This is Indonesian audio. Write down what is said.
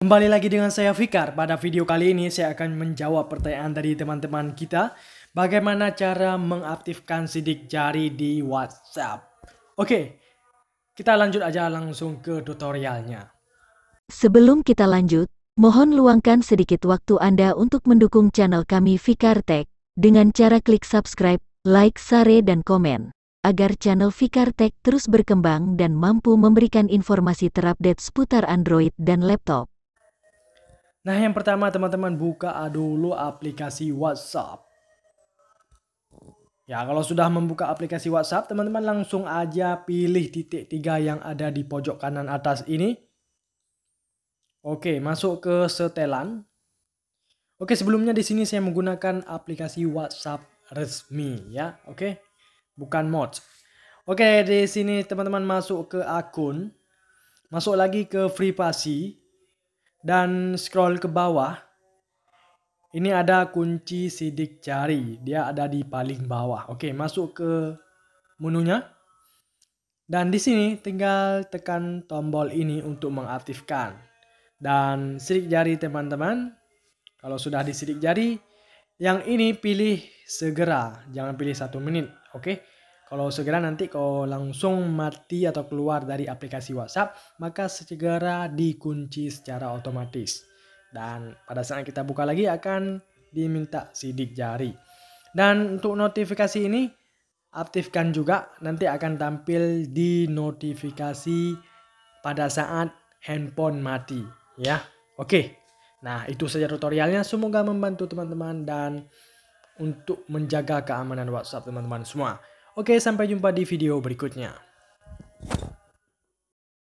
Kembali lagi dengan saya Fikar. Pada video kali ini saya akan menjawab pertanyaan dari teman-teman kita. Bagaimana cara mengaktifkan sidik jari di WhatsApp? Oke, kita lanjut aja langsung ke tutorialnya. Sebelum kita lanjut, mohon luangkan sedikit waktu Anda untuk mendukung channel kami Fikar Tech dengan cara klik subscribe, like, share, dan komen agar channel Fikar Tech terus berkembang dan mampu memberikan informasi terupdate seputar Android dan laptop. Nah, yang pertama teman-teman buka dulu aplikasi WhatsApp. Ya, kalau sudah membuka aplikasi WhatsApp, teman-teman langsung aja pilih titik tiga yang ada di pojok kanan atas ini. Oke, masuk ke setelan. Oke, sebelumnya di sini saya menggunakan aplikasi WhatsApp resmi ya. Oke bukan mods. Oke, okay, di sini teman-teman masuk ke akun. Masuk lagi ke free pasi dan scroll ke bawah. Ini ada kunci sidik jari. Dia ada di paling bawah. Oke, okay, masuk ke menunya. Dan di sini tinggal tekan tombol ini untuk mengaktifkan. Dan sidik jari teman-teman, kalau sudah di sidik jari, yang ini pilih segera, jangan pilih satu menit. Oke. Kalau segera nanti kau langsung mati atau keluar dari aplikasi WhatsApp, maka segera dikunci secara otomatis. Dan pada saat kita buka lagi akan diminta sidik jari. Dan untuk notifikasi ini aktifkan juga nanti akan tampil di notifikasi pada saat handphone mati ya. Oke. Nah, itu saja tutorialnya. Semoga membantu teman-teman dan untuk menjaga keamanan WhatsApp teman-teman semua. Oke, sampai jumpa di video berikutnya.